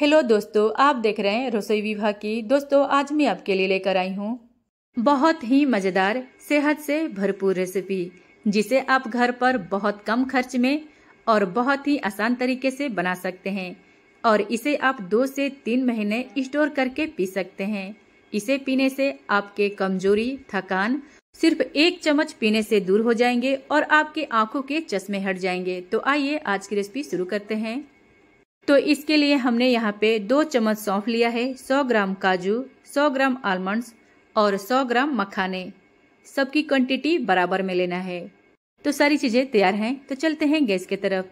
hello दोस्तों आप देख रहे हैं रसोई विभाग की दोस्तों आज मैं आपके लिए लेकर आई हूँ बहुत ही मजेदार सेहत से भरपूर रेसिपी जिसे आप घर पर बहुत कम खर्च में और बहुत ही आसान तरीके से बना सकते हैं और इसे आप दो से तीन महीने स्टोर करके पी सकते हैं इसे पीने से आपके कमजोरी थकान सिर्फ एक चम्मच पीने से दूर हो जाएंगे और आपके आंखों के चश्मे हट जाएंगे तो आइए आज की रेसिपी शुरू करते हैं तो इसके लिए हमने यहाँ पे दो चम्मच सौंफ लिया है 100 ग्राम काजू 100 ग्राम आलमंड्स और 100 ग्राम मखाने सबकी क्वांटिटी बराबर में लेना है तो सारी चीज़ें तैयार हैं तो चलते हैं गैस की तरफ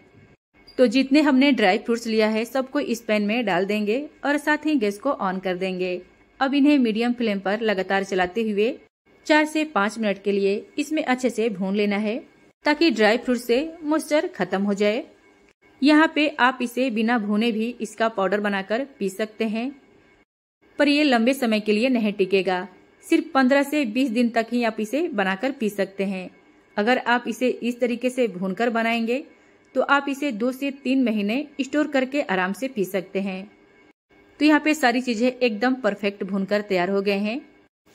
तो जितने हमने ड्राई फ्रूट्स लिया है सबको इस पैन में डाल देंगे और साथ ही गैस को ऑन कर देंगे अब इन्हें मीडियम फ्लेम पर लगातार चलाते हुए चार से पाँच मिनट के लिए इसमें अच्छे से भून लेना है ताकि ड्राई फ्रूट से मॉइस्चर खत्म हो जाए यहाँ पे आप इसे बिना भूने भी इसका पाउडर बनाकर पी सकते हैं पर ये लंबे समय के लिए नहीं टिकेगा सिर्फ 15 से 20 दिन तक ही आप इसे बनाकर पी सकते हैं अगर आप इसे इस तरीके से भूनकर बनाएंगे तो आप इसे दो से तीन महीने स्टोर करके आराम से पी सकते हैं तो यहाँ पे सारी चीज़ें एकदम परफेक्ट भूनकर तैयार हो गए हैं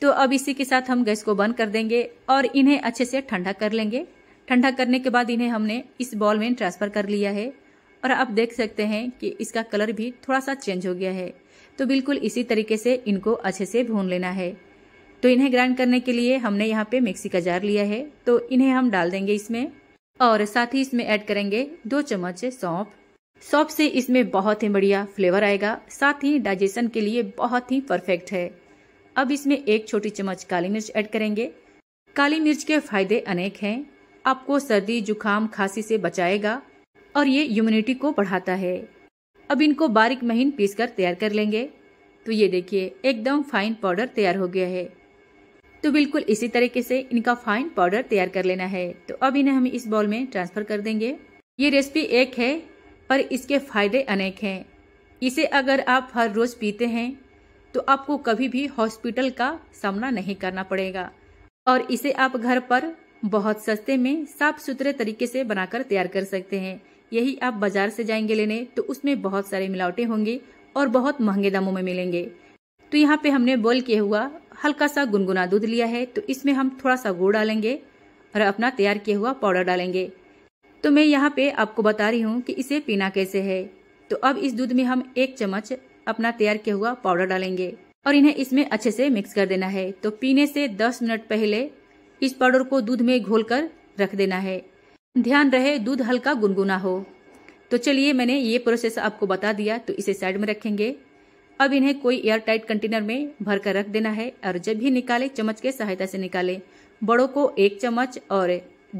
तो अब इसी के साथ हम गैस को बंद कर देंगे और इन्हें अच्छे से ठंडा कर लेंगे ठंडा करने के बाद इन्हें हमने इस बॉल में ट्रांसफर कर लिया है और आप देख सकते हैं कि इसका कलर भी थोड़ा सा चेंज हो गया है तो बिल्कुल इसी तरीके से इनको अच्छे से भून लेना है तो इन्हें ग्राइंड करने के लिए हमने यहाँ पे मिक्सी का जार लिया है तो इन्हें हम डाल देंगे इसमें और साथ ही इसमें ऐड करेंगे दो चम्मच सौंप सौंप से इसमें बहुत ही बढ़िया फ्लेवर आएगा साथ ही डाइजेशन के लिए बहुत ही परफेक्ट है अब इसमें एक छोटी चम्मच काली मिर्च ऐड करेंगे काली मिर्च के फायदे अनेक हैं आपको सर्दी जुकाम खांसी से बचाएगा और ये इम्यूनिटी को बढ़ाता है अब इनको बारीक महीन पीस कर तैयार कर लेंगे तो ये देखिए एकदम फाइन पाउडर तैयार हो गया है तो बिल्कुल इसी तरीके से इनका फाइन पाउडर तैयार कर लेना है तो अब इन्हें हम इस बॉल में ट्रांसफर कर देंगे ये रेसिपी एक है पर इसके फायदे अनेक हैं इसे अगर आप हर रोज पीते हैं तो आपको कभी भी हॉस्पिटल का सामना नहीं करना पड़ेगा और इसे आप घर पर बहुत सस्ते में साफ सुथरे तरीके से बनाकर तैयार कर सकते हैं यही आप बाजार से जाएंगे लेने तो उसमें बहुत सारे मिलावटें होंगी और बहुत महंगे दामों में मिलेंगे तो यहाँ पे हमने बॉयल किया हुआ हल्का सा गुनगुना दूध लिया है तो इसमें हम थोड़ा सा गुड़ डालेंगे और अपना तैयार किया हुआ पाउडर डालेंगे तो मैं यहाँ पे आपको बता रही हूँ कि इसे पीना कैसे है तो अब इस दूध में हम एक चम्मच अपना तैयार किया हुआ पाउडर डालेंगे और इन्हें इसमें अच्छे से मिक्स कर देना है तो पीने से 10 मिनट पहले इस पाउडर को दूध में घोलकर रख देना है ध्यान रहे दूध हल्का गुनगुना हो तो चलिए मैंने ये प्रोसेस आपको बता दिया तो इसे साइड में रखेंगे अब इन्हें कोई एयर टाइट कंटेनर में भर कर रख देना है और जब भी निकाले चम्मच के सहायता से निकाले बड़ों को एक चम्मच और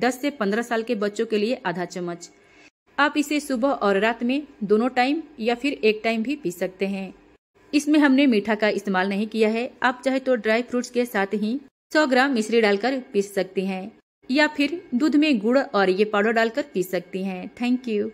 10 से 15 साल के बच्चों के लिए आधा चम्मच आप इसे सुबह और रात में दोनों टाइम या फिर एक टाइम भी पी सकते हैं इसमें हमने मीठा का इस्तेमाल नहीं किया है आप चाहे तो ड्राई फ्रूट्स के साथ ही 100 ग्राम मिश्री डालकर पीस सकती हैं या फिर दूध में गुड़ और ये पाउडर डालकर पी सकती हैं थैंक यू